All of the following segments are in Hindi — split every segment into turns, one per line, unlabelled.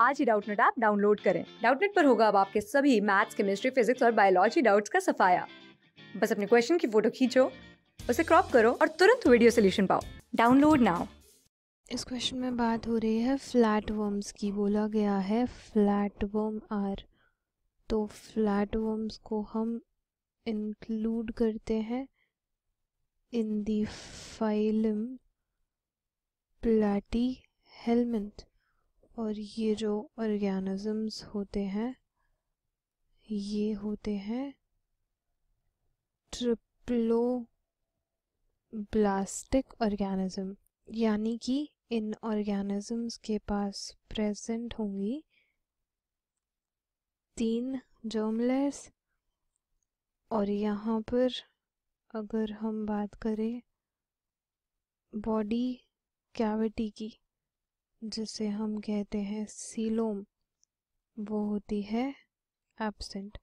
आज ही डाउटनेट ऐप डाउनलोड करें डाउटनेट पर होगा अब आपके सभी मैथ्स केमिस्ट्री फिजिक्स और बायोलॉजी डाउट्स का सफाया बस अपने क्वेश्चन की फोटो खींचो उसे क्रॉप करो और तुरंत वीडियो सोल्यूशन पाओ डाउनलोड नाउ
इस क्वेश्चन में बात हो रही है फ्लैट वर्म्स की बोला गया है फ्लैट वर्म आर तो फ्लैट वर्म्स को हम इंक्लूड करते हैं इन दी फाइलम प्लाटी हेलमेंट और ये जो ऑर्गेनिज़म्स होते हैं ये होते हैं ट्रिप्लो ब्लास्टिक ऑर्गेनिज़म यानी कि इन ऑर्गेनिज़म्स के पास प्रेजेंट होंगी तीन जर्मलेस और यहाँ पर अगर हम बात करें बॉडी कैविटी की जिसे हम कहते हैं सीलोम वो होती है एब्सेंट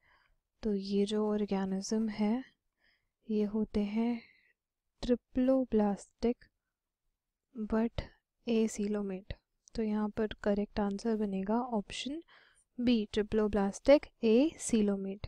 तो ये जो ऑर्गेनिज्म है ये होते हैं ट्रिप्लोब्लास्टिक बट ए सीलोमेट तो यहाँ पर करेक्ट आंसर बनेगा ऑप्शन बी ट्रिप्लोब्लास्टिक ए सीलोमेट